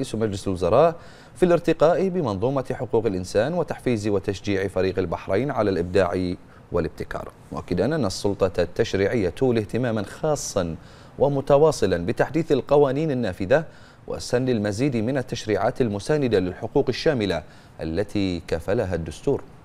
رئيس مجلس الوزراء في الارتقاء بمنظومة حقوق الإنسان وتحفيز وتشجيع فريق البحرين على الإبداع والابتكار مؤكدا أن السلطة التشريعية تولي اهتماما خاصا ومتواصلا بتحديث القوانين النافذة وسن المزيد من التشريعات المساندة للحقوق الشاملة التي كفلها الدستور